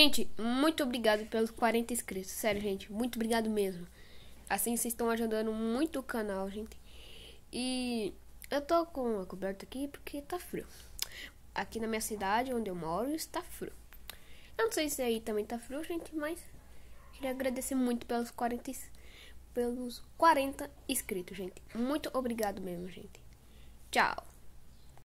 Gente, muito obrigado pelos 40 inscritos. Sério, gente, muito obrigado mesmo. Assim vocês estão ajudando muito o canal, gente. E eu tô com a coberta aqui porque tá frio. Aqui na minha cidade, onde eu moro, está frio. Eu não sei se aí também tá frio, gente, mas queria agradecer muito pelos 40 pelos 40 inscritos, gente. Muito obrigado mesmo, gente. Tchau.